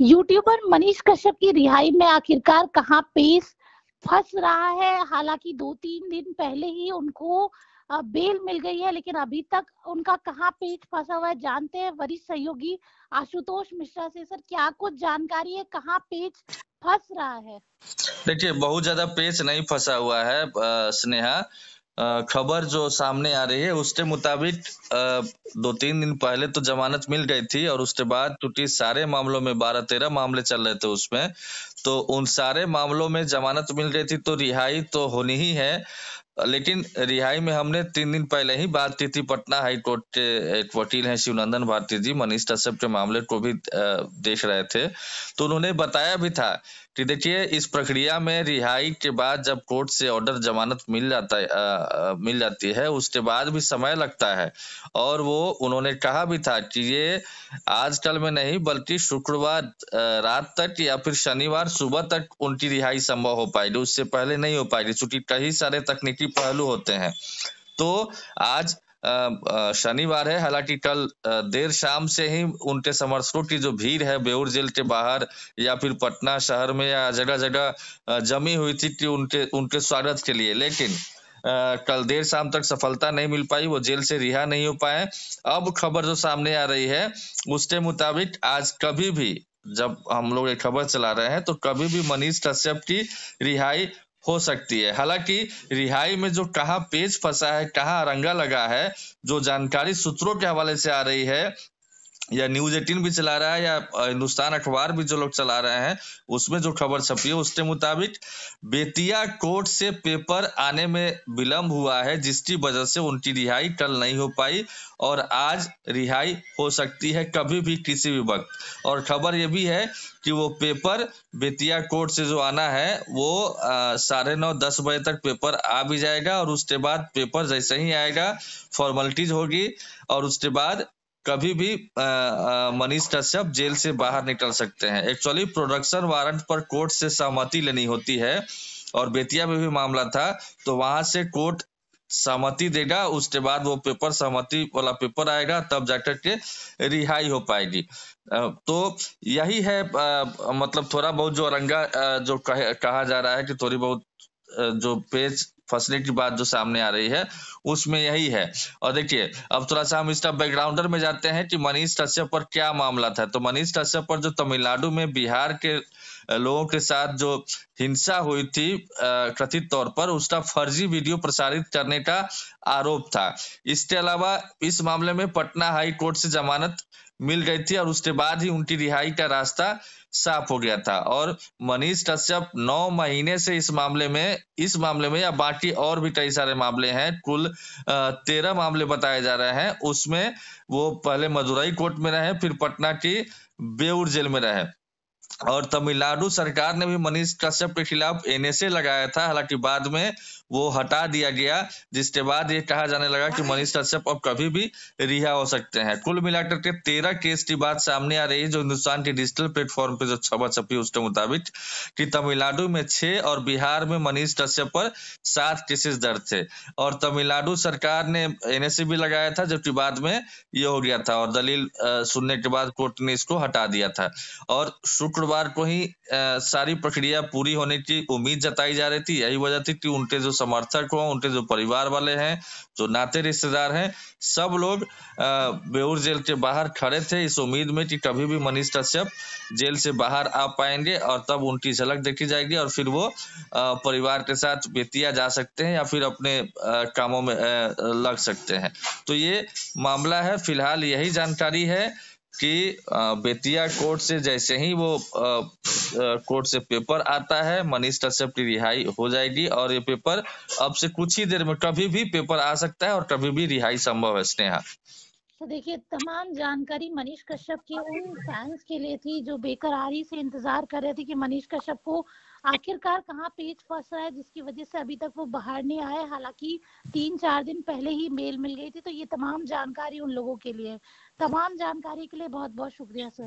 YouTuber Manish Kashyap की रिहाई में आखिरकार कहा पेश फंस रहा है हालांकि दो तीन दिन पहले ही उनको बेल मिल गई है लेकिन अभी तक उनका कहाँ पेज फंसा हुआ है जानते हैं वरिष्ठ सहयोगी आशुतोष मिश्रा से सर क्या कुछ जानकारी है कहाँ पेज फंस रहा है देखिए बहुत ज्यादा पेज नहीं फंसा हुआ है स्नेहा खबर जो सामने आ रही है उसके मुताबिक दो तीन दिन पहले तो जमानत मिल गई थी और उसके बाद टूटी सारे मामलों में बारह तेरह मामले चल रहे थे उसमें तो उन सारे मामलों में जमानत मिल गई थी तो रिहाई तो होनी ही है लेकिन रिहाई में हमने तीन दिन पहले ही बात की थी पटना हाई कोर्ट के एक वकील हैं शिवनंदन भारती जी मनीष कश्यप के मामले को भी देख रहे थे तो उन्होंने बताया भी था कि देखिए इस प्रक्रिया में रिहाई के बाद जब कोर्ट से ऑर्डर जमानत मिल जाता है आ, मिल जाती है उसके बाद भी समय लगता है और वो उन्होंने कहा भी था कि ये आजकल में नहीं बल्कि शुक्रवार रात तक या फिर शनिवार सुबह तक उनकी रिहाई संभव हो पाएगी उससे पहले नहीं हो पाएगी चूंकि कई सारे तकनीकी पहलू होते हैं तो आज शनिवार है हालांकि कल देर शाम से ही उनके समर्थकों की जो भीड़ है बेउर जेल के बाहर या फिर पटना शहर में या जगह जगह जमी हुई थी कि उनके उनके स्वागत के लिए लेकिन कल देर शाम तक सफलता नहीं मिल पाई वो जेल से रिहा नहीं हो पाए अब खबर जो सामने आ रही है उसके मुताबिक आज कभी भी जब हम लोग ये खबर चला रहे हैं तो कभी भी मनीष कश्यप की रिहाई हो सकती है हालांकि रिहाई में जो कहा पेज फंसा है कहा रंगा लगा है जो जानकारी सूत्रों के हवाले से आ रही है या न्यूज एटीन भी चला रहा है या हिंदुस्तान अखबार भी जो लोग चला रहे हैं उसमें जो खबर छपी है उसके मुताबिक बेतिया कोर्ट से पेपर आने में विलंब हुआ है जिसकी वजह से उनकी रिहाई कल नहीं हो पाई और आज रिहाई हो सकती है कभी भी किसी भी वक्त और खबर ये भी है कि वो पेपर बेतिया कोर्ट से जो आना है वो साढ़े नौ दस बजे तक पेपर आ भी जाएगा और उसके बाद पेपर जैसे ही आएगा फॉर्मेलिटीज होगी और उसके बाद कभी भी मनीष कश्यप जेल से बाहर निकल सकते हैं एक्चुअली प्रोडक्शन वारंट पर कोर्ट से सहमति लेनी होती है और बेतिया में भी मामला था तो वहां से कोर्ट सहमति देगा उसके बाद वो पेपर सहमति वाला पेपर आएगा तब जाकर के रिहाई हो पाएगी तो यही है मतलब थोड़ा बहुत जो रंगा जो कह, कहा जा रहा है कि थोड़ी बहुत जो पेज फैसिलिटी बात जो सामने आ रही है उसमें यही है और देखिए अब थोड़ा सा हम इसका बैकग्राउंडर में जाते हैं कि मनीष कश्यप पर क्या मामला था तो मनीष कश्यप पर जो तमिलनाडु में बिहार के लोगों के साथ जो हिंसा हुई थी कथित तौर पर उसका फर्जी वीडियो प्रसारित करने का आरोप था इसके अलावा इस मामले में पटना हाई कोर्ट से जमानत मिल गई थी और उसके बाद ही उनकी रिहाई का रास्ता साफ हो गया था और मनीष कश्यप नौ महीने से इस मामले में इस मामले में या बाकी और भी कई सारे मामले हैं कुल तेरह मामले बताए जा रहे हैं उसमें वो पहले मदुरई कोर्ट में रहे फिर पटना की बेऊर जेल में रहे और तमिलनाडु सरकार ने भी मनीष कश्यप के खिलाफ एनएसए लगाया था हालांकि बाद में वो हटा दिया गया जिसके बाद ये कहा जाने लगा कि मनीष कश्यप अब कभी भी रिहा हो सकते हैं कुल मिलाकर के तेरह केस की बात सामने आ रही है जो हिंदुस्तान के डिजिटल प्लेटफॉर्म पे जो छपा छपी उसके मुताबिक कि तमिलनाडु में छह और बिहार में मनीष कश्यप पर सात केसेस दर्ज थे और तमिलनाडु सरकार ने एनएससी भी लगाया था जबकि बाद में ये हो गया था और दलील सुनने के बाद कोर्ट ने इसको हटा दिया था और शुक्रवार को ही सारी प्रक्रिया पूरी होने की उम्मीद जताई जा रही थी यही वजह थी कि उनके जो समर्थक हो उनके जो परिवार वाले हैं जो नाते रिश्तेदार हैं सब लोग बेऊर जेल के बाहर खड़े थे इस उम्मीद में कि कभी भी मनीष कश्यप जेल से बाहर आ पाएंगे और तब उनकी झलक देखी जाएगी और फिर वो परिवार के साथ बेतिया जा सकते हैं या फिर अपने कामों में लग सकते हैं तो ये मामला है फिलहाल यही जानकारी है कि बेतिया कोर्ट से जैसे ही वो कोर्ट से पेपर आता है मनीष कश्यप की रिहाई हो जाएगी और ये पेपर अब से कुछ ही देर में कभी भी पेपर आ सकता है और कभी भी रिहाई संभव है स्नेहा तो देखिए तमाम जानकारी मनीष कश्यप के उन फैंस के लिए थी जो बेकरारी से इंतजार कर रहे थे कि मनीष कश्यप को आखिरकार कहाँ पेज फंस रहा है जिसकी वजह से अभी तक वो बाहर नहीं आए हालांकि तीन चार दिन पहले ही मेल मिल गई थी तो ये तमाम जानकारी उन लोगों के लिए तमाम जानकारी के लिए बहुत बहुत शुक्रिया सर